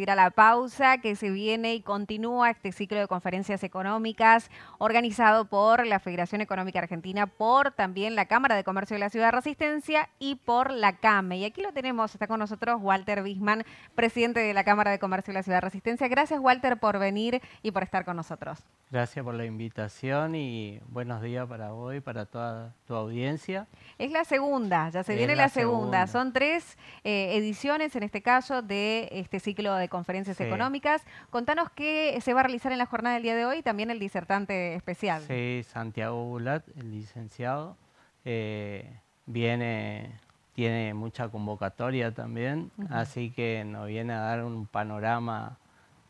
ir a la pausa, que se viene y continúa este ciclo de conferencias económicas organizado por la Federación Económica Argentina, por también la Cámara de Comercio de la Ciudad de Resistencia y por la CAME. Y aquí lo tenemos, está con nosotros Walter Bisman, presidente de la Cámara de Comercio de la Ciudad de Resistencia. Gracias Walter por venir y por estar con nosotros. Gracias por la invitación y buenos días para hoy, para toda tu audiencia. Es la segunda, ya se viene la, segunda. Son tres eh, ediciones, en este caso, de este ciclo de conferencias económicas. Contanos qué se va a realizar en la jornada del día de hoy también el disertante especial. Sí, Santiago Bulat, el licenciado, eh, viene, tiene mucha convocatoria también, así que nos viene a dar un panorama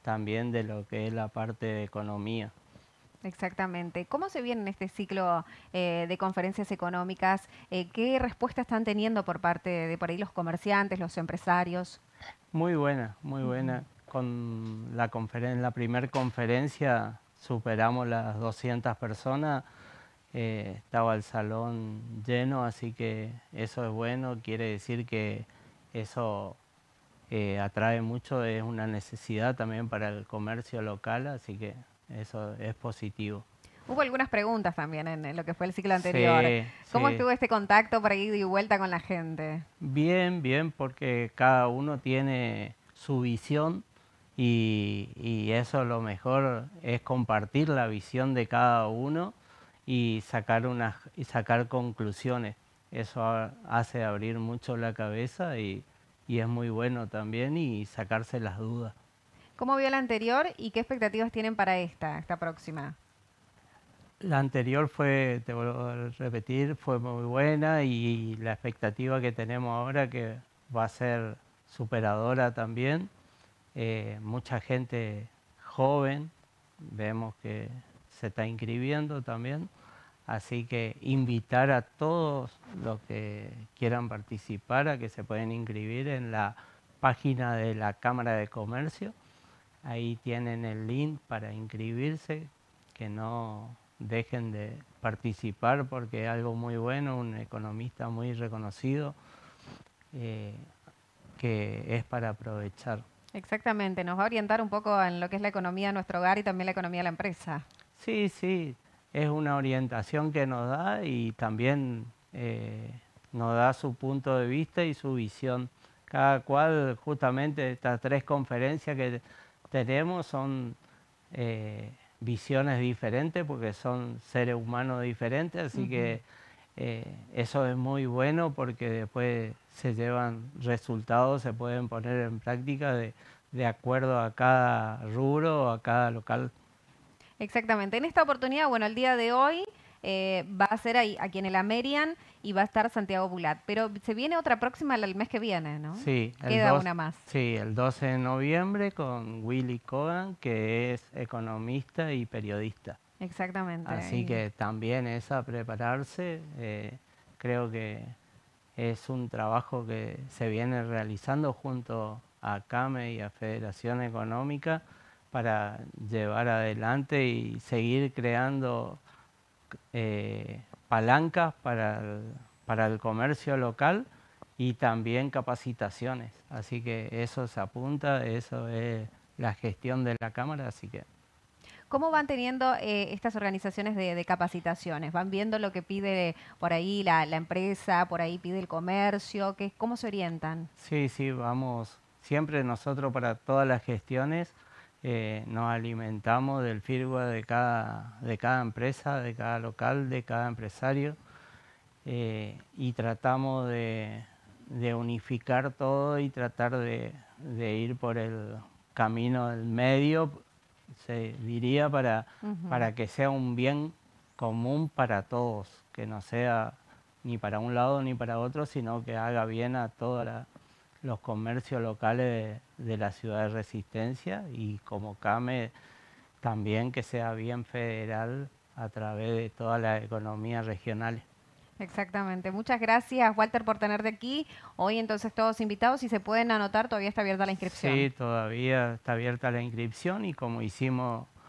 también de lo que es la parte de economía. Exactamente. ¿Cómo se viene en este ciclo eh, de conferencias económicas? Eh, ¿Qué respuesta están teniendo por parte de por ahí los comerciantes, los empresarios? Muy buena, muy buena. Con la, conferen la primera conferencia superamos las 200 personas. Eh, estaba el salón lleno, así que eso es bueno. Quiere decir que eso atrae mucho, es una necesidad también para el comercio local, así que eso es positivo. Hubo algunas preguntas también en lo que fue el ciclo anterior. ¿Cómo estuvo este contacto por ahí y vuelta con la gente? Bien, bien, porque cada uno tiene su visión y, eso lo mejor es compartir la visión de cada uno y sacar, unas, y sacar conclusiones. Eso hace abrir mucho la cabeza y es muy bueno también y sacarse las dudas. ¿Cómo vio la anterior y qué expectativas tienen para esta, esta próxima? La anterior fue, te vuelvo a repetir, fue muy buena y la expectativa que tenemos ahora que va a ser superadora también. Eh, mucha gente joven, vemos que se está inscribiendo también. Así que invitar a todos los que quieran participar a que se pueden inscribir en la página de la Cámara de Comercio. Ahí tienen el link para inscribirse, que no dejen de participar porque es algo muy bueno, un economista muy reconocido, eh, que es para aprovechar. Exactamente, nos va a orientar un poco en lo que es la economía de nuestro hogar y también la economía de la empresa. Sí, sí, es una orientación que nos da y también eh, nos da su punto de vista y su visión. Cada cual, justamente, estas tres conferencias que tenemos son eh, visiones diferentes porque son seres humanos diferentes, así que eh, eso es muy bueno porque después se llevan resultados, se pueden poner en práctica de, de acuerdo a cada rubro, a cada local. Exactamente. En esta oportunidad, bueno, el día de hoy eh, va a ser ahí, aquí en el Amerian y va a estar Santiago Bulat. Pero se viene otra próxima el mes que viene, ¿no? Sí. Queda una más. Sí, el 12 de noviembre con Willy Cohen, que es economista y periodista. Exactamente. Así que también es a prepararse, eh, creo que es un trabajo que se viene realizando junto a CAME y a Federación Económica para llevar adelante y seguir creando eh, palancas para el, comercio local y también capacitaciones. Así que eso se apunta, eso es la gestión de la Cámara, así ¿Cómo van teniendo eh, estas organizaciones de, capacitaciones? ¿Van viendo lo que pide por ahí la, la empresa, por ahí pide el comercio? ¿Qué, ¿Cómo se orientan? Sí, sí, vamos, siempre nosotros para todas las gestiones eh, nos alimentamos del firmware de cada, de cada empresa, de cada local, de cada empresario eh, y tratamos de, unificar todo y tratar de, ir por el camino del medio, se diría, para, para que sea un bien común para todos, que no sea ni para un lado ni para otro, sino que haga bien a toda la, los comercios locales de, la ciudad de Resistencia y como CAME también que sea bien federal a través de toda la economía regional. Exactamente. Muchas gracias, Walter, por tenerte aquí. Hoy entonces todos invitados, si se pueden anotar, todavía está abierta la inscripción. Sí, todavía está abierta la inscripción y como hicimos